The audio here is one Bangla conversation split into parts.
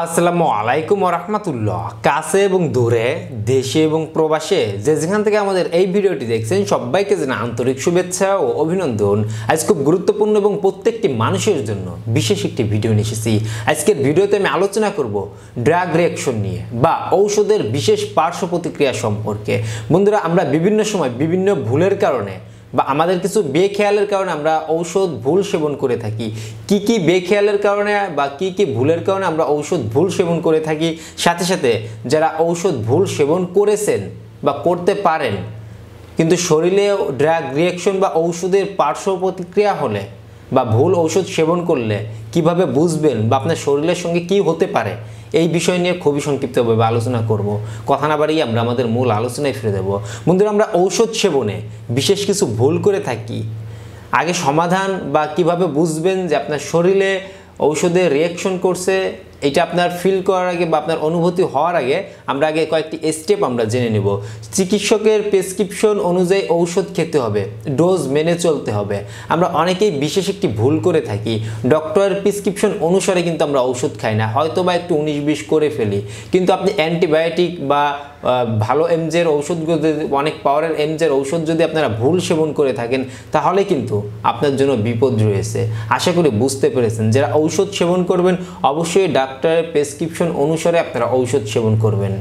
আসসালামু আলাইকুম রহমতুল্লাহ কাছে এবং দূরে দেশে এবং প্রবাসে যে যেখান থেকে আমাদের এই ভিডিওটি দেখছেন সবাইকে যেন আন্তরিক শুভেচ্ছা ও অভিনন্দন আজ খুব গুরুত্বপূর্ণ এবং প্রত্যেকটি মানুষের জন্য বিশেষ একটি ভিডিও নিয়ে এসেছি আজকের ভিডিওতে আমি আলোচনা করব ড্রাগ রিয়াকশন নিয়ে বা ঔষধের বিশেষ পার্শ্ব প্রতিক্রিয়া সম্পর্কে বন্ধুরা আমরা বিভিন্ন সময় বিভিন্ন ভুলের কারণে বা আমাদের কিছু বেখেয়ালের কারণে আমরা ঔষধ ভুল সেবন করে থাকি কি কি বেখেয়ালের কারণে বা কি কি ভুলের কারণে আমরা ঔষধ ভুল সেবন করে থাকি সাথে সাথে যারা ঔষধ ভুল সেবন করেছেন বা করতে পারেন কিন্তু শরীরে ড্রাগ রিয়াকশন বা ঔষধের পার্শ্ব প্রতিক্রিয়া হলে বা ভুল ঔষধ সেবন করলে কিভাবে বুঝবেন বা আপনার শরীরের সঙ্গে কি হতে পারে এই বিষয় নিয়ে খুবই সংক্ষিপ্তভাবে আলোচনা করব কথা না বাড়িয়ে আমরা আমাদের মূল আলোচনায় ফিরে দেব বন্ধুরা আমরা ঔষধ সেবনে বিশেষ কিছু ভুল করে থাকি আগে সমাধান বা কিভাবে বুঝবেন যে আপনার শরীরে ঔষধে রিয়াকশন করছে এটা আপনার ফিল করার আগে বা আপনার অনুভূতি হওয়ার আগে আমরা আগে কয়েকটি স্টেপ আমরা জেনে নেব চিকিৎসকের প্রেসক্রিপশন অনুযায়ী ঔষধ খেতে হবে ডোজ মেনে চলতে হবে আমরা অনেকেই বিশেষ একটি ভুল করে থাকি ডক্টরের প্রেসক্রিপশন অনুসারে কিন্তু আমরা ঔষধ খাই না হয়তো বা একটু উনিশ বিশ করে ফেলি কিন্তু আপনি অ্যান্টিবায়োটিক বা ভালো এমজের ওষুধ অনেক পাওয়ারের এমজের ওষুধ যদি আপনারা ভুল সেবন করে থাকেন তাহলে কিন্তু আপনার জন্য বিপদ রয়েছে আশা করি বুঝতে পেরেছেন যারা ঔষধ সেবন করবেন অবশ্যই ডাক্তারের প্রেসক্রিপশন অনুসারে আপনারা ঔষধ সেবন করবেন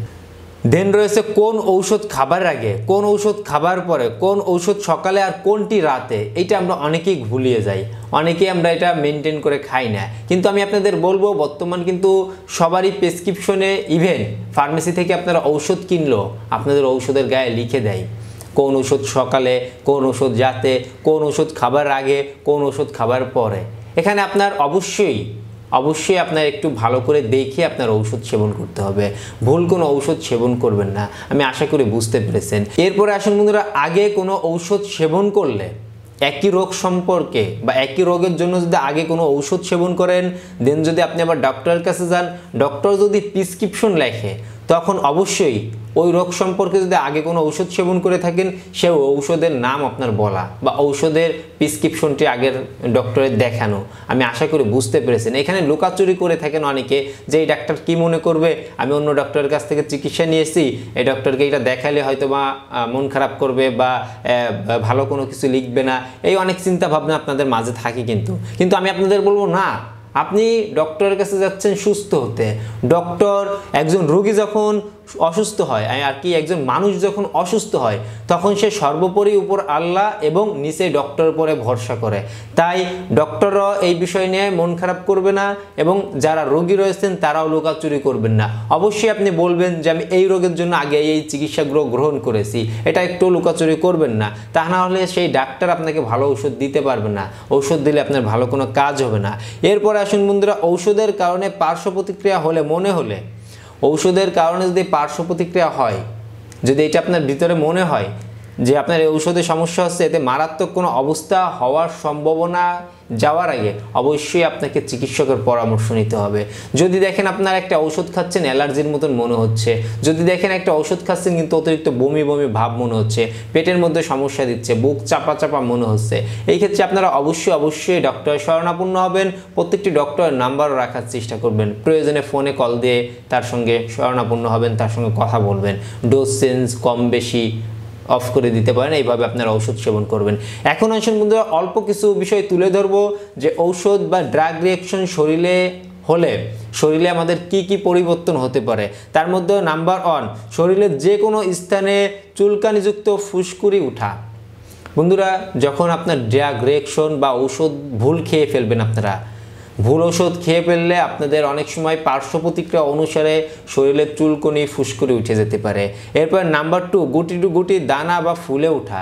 দেন রয়েছে কোন ঔষধ খাবার আগে কোন ঔষধ খাবার পরে কোন ঔষধ সকালে আর কোনটি রাতে এটা আমরা অনেকেই ভুলিয়ে যাই অনেকেই আমরা এটা মেনটেন করে খাই না কিন্তু আমি আপনাদের বলবো বর্তমান কিন্তু সবারই প্রেসক্রিপশনে ইভেন ফার্মেসি থেকে আপনারা ঔষধ কিনলো আপনাদের ঔষধের গায়ে লিখে দেয় কোন ওষুধ সকালে কোন ওষুধ যাতে কোন ওষুধ খাবার আগে কোন ওষুধ খাবার পরে এখানে আপনার অবশ্যই অবশ্যই আপনার একটু ভালো করে দেখে আপনার ঔষধ সেবন করতে হবে ভুল কোনো ঔষধ সেবন করবেন না আমি আশা করি বুঝতে পেরেছেন এরপরে আসুন বন্ধুরা আগে কোনো ঔষধ সেবন করলে একই রোগ সম্পর্কে বা একই রোগের জন্য যদি আগে কোনো ঔষধ সেবন করেন দেন যদি আপনি আবার ডক্টরের কাছে যান ডক্টর যদি প্রিসক্রিপশন লেখে তখন অবশ্যই ওই রোগ সম্পর্কে যদি আগে কোনো ঔষধ সেবন করে থাকেন সে ঔষধের নাম আপনার বলা বা ঔষধের প্রিসক্রিপশনটি আগের ডক্টরের দেখানো আমি আশা করি বুঝতে পেরেছেন এখানে লুকাচুরি করে থাকেন অনেকে যে এই ডাক্তার কি মনে করবে আমি অন্য ডক্টরের কাছ থেকে চিকিৎসা নিয়েছি এই ডক্টরকে এটা দেখালে হয়তো বা মন খারাপ করবে বা ভালো কোনো কিছু লিখবে না এই অনেক চিন্তা ভাবনা আপনাদের মাঝে থাকে কিন্তু কিন্তু আমি আপনাদের বলবো না আপনি ডক্টরের কাছে যাচ্ছেন সুস্থ হতে ডক্টর একজন রোগী যখন অসুস্থ হয় আর কি একজন মানুষ যখন অসুস্থ হয় তখন সে সর্বোপরি উপর আল্লাহ এবং নিচে ডক্টর পরে ভরসা করে তাই ডক্টররাও এই বিষয় নিয়ে মন খারাপ করবে না এবং যারা রোগী রয়েছেন তারাও লোকাচুরি করবেন না অবশ্যই আপনি বলবেন যে আমি এই রোগের জন্য আগে এই চিকিৎসাগুলো গ্রহণ করেছি এটা একটু লুকাচুরি করবেন না তা না হলে সেই ডাক্তার আপনাকে ভালো ওষুধ দিতে পারবে না ঔষধ দিলে আপনার ভালো কোনো কাজ হবে না এরপরে আসুন বন্ধুরা ঔষধের কারণে পার্শ্ব প্রতিক্রিয়া হলে মনে হলে ওষুধের কারণে যদি পার্শ্ব প্রতিক্রিয়া হয় যদি এটা আপনার ভিতরে মনে হয় যে আপনার এই ঔষধে সমস্যা হচ্ছে এতে মারাত্মক কোনো অবস্থা হওয়ার সম্ভাবনা যাওয়ার আগে অবশ্যই আপনাকে চিকিৎসকের পরামর্শ নিতে হবে যদি দেখেন আপনার একটা ঔষধ খাচ্ছেন অ্যালার্জির মতন মনে হচ্ছে যদি দেখেন একটা ঔষধ খাচ্ছেন কিন্তু অতিরিক্ত বমি বমি ভাব মনে হচ্ছে পেটের মধ্যে সমস্যা দিচ্ছে বুক চাপা চাপা মনে হচ্ছে এই ক্ষেত্রে আপনারা অবশ্যই অবশ্যই ডক্টরের স্মরণাপন্ন হবেন প্রত্যেকটি ডক্টরের নাম্বারও রাখার চেষ্টা করবেন প্রয়োজনে ফোনে কল দিয়ে তার সঙ্গে স্মরণাপন্ন হবেন তার সঙ্গে কথা বলবেন ডোজ চেঞ্জ কম বেশি অফ করে দিতে পারেন এইভাবে আপনারা ঔষধ সেবন করবেন এখন আসুন বন্ধুরা অল্প কিছু বিষয় তুলে ধরবো যে ঔষধ বা ড্রাগ রিয়াকশন শরীরে হলে শরীরে আমাদের কি কি পরিবর্তন হতে পারে তার মধ্যে নাম্বার ওয়ান শরীরের যে কোনো স্থানে চুলকানিযুক্ত ফুসকুরি উঠা বন্ধুরা যখন আপনার ড্রাগ রিয়াকশন বা ঔষধ ভুল খেয়ে ফেলবেন আপনারা ভুল ওষুধ খেয়ে ফেললে আপনাদের অনেক সময় পার্শ্ব প্রতিক্রিয়া অনুসারে শরীরের চুলকুনি ফুসকুড়ি উঠে যেতে পারে এরপর নাম্বার টু গুটি টু গুটি দানা বা ফুলে ওঠা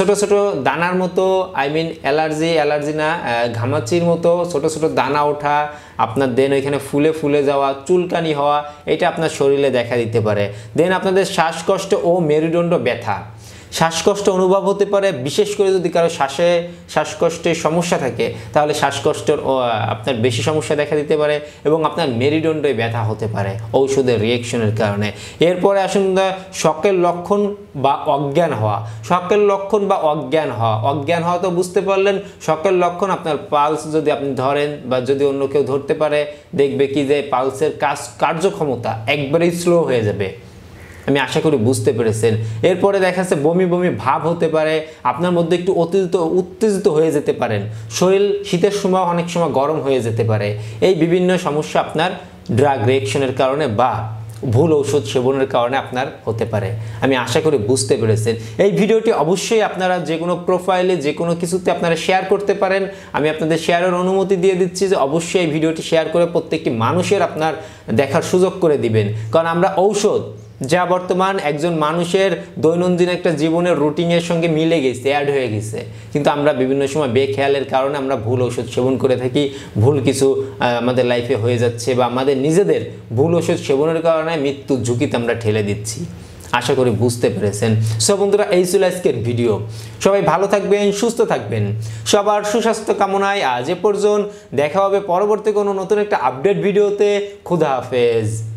ছোটো ছোটো দানার মতো আই মিন অ্যালার্জি অ্যালার্জি না ঘামাচির মতো ছোটো ছোটো দানা ওঠা আপনার দেন ওইখানে ফুলে ফুলে যাওয়া চুলকানি হওয়া এটা আপনার শরীরে দেখা দিতে পারে দেন আপনাদের শ্বাসকষ্ট ও মেরুদণ্ড ব্যথা শ্বাসকষ্ট অনুভব হতে পারে বিশেষ করে যদি কারো শ্বাসে শ্বাসকষ্টের সমস্যা থাকে তাহলে শ্বাসকষ্টের আপনার বেশি সমস্যা দেখা দিতে পারে এবং আপনার মেরুদণ্ডে ব্যথা হতে পারে ঔষধের রিয়েকশনের কারণে এরপরে আসুন শকের লক্ষণ বা অজ্ঞান হওয়া শকের লক্ষণ বা অজ্ঞান হওয়া অজ্ঞান হওয়া তো বুঝতে পারলেন শকের লক্ষণ আপনার পালস যদি আপনি ধরেন বা যদি অন্য কেউ ধরতে পারে দেখবে কি যে পালসের কাজ কার্যক্ষমতা একবারেই স্লো হয়ে যাবে আমি আশা করি বুঝতে পেরেছেন এরপরে দেখা যাচ্ছে বমি বমি ভাব হতে পারে আপনার মধ্যে একটু অতিরিক্ত উত্তেজিত হয়ে যেতে পারেন শরীর শীতের সময় অনেক সময় গরম হয়ে যেতে পারে এই বিভিন্ন সমস্যা আপনার ড্রাগ রিয়েকশনের কারণে বা ভুল ঔষধ সেবনের কারণে আপনার হতে পারে আমি আশা করি বুঝতে পেরেছেন এই ভিডিওটি অবশ্যই আপনারা যে কোনো প্রোফাইলে যে কোনো কিছুতে আপনারা শেয়ার করতে পারেন আমি আপনাদের শেয়ারের অনুমতি দিয়ে দিচ্ছি যে অবশ্যই এই ভিডিওটি শেয়ার করে প্রত্যেকটি মানুষের আপনার দেখার সুযোগ করে দিবেন কারণ আমরা ঔষধ যা বর্তমান একজন মানুষের দৈনন্দিন একটা জীবনের রুটিনের সঙ্গে মিলে গেছে অ্যাড হয়ে গেছে কিন্তু আমরা বিভিন্ন সময় বেখেয়ালের কারণে আমরা ভুল ওষুধ সেবন করে থাকি ভুল কিছু আমাদের লাইফে হয়ে যাচ্ছে বা আমাদের নিজেদের ভুল ওষুধ সেবনের কারণে মৃত্যুর ঝুঁকিতে আমরা ঠেলে দিচ্ছি আশা করি বুঝতে পেরেছেন সব বন্ধুরা এই ছিল আজকের ভিডিও সবাই ভালো থাকবেন সুস্থ থাকবেন সবার সুস্বাস্থ্য কামনায় আজ এ পর্যন্ত দেখা হবে পরবর্তী কোনো নতুন একটা আপডেট ভিডিওতে খুদা হাফেজ